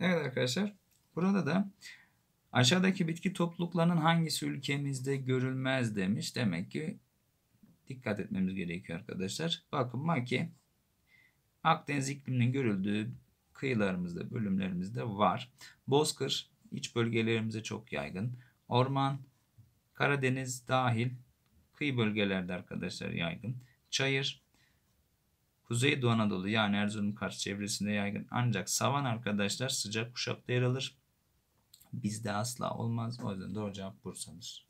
Evet arkadaşlar burada da aşağıdaki bitki topluluklarının hangisi ülkemizde görülmez demiş. Demek ki dikkat etmemiz gerekiyor arkadaşlar. Bakın maki Akdeniz ikliminin görüldüğü kıyılarımızda, bölümlerimizde var. Bozkır iç bölgelerimize çok yaygın. Orman, Karadeniz dahil kıyı bölgelerde arkadaşlar yaygın. Çayır, Kuzeydoğu Anadolu yani Erzurum karşı çevresinde yaygın ancak savan arkadaşlar sıcak kuşakta yer alır. Bizde asla olmaz. O yüzden doğru cevap Bursa'dır.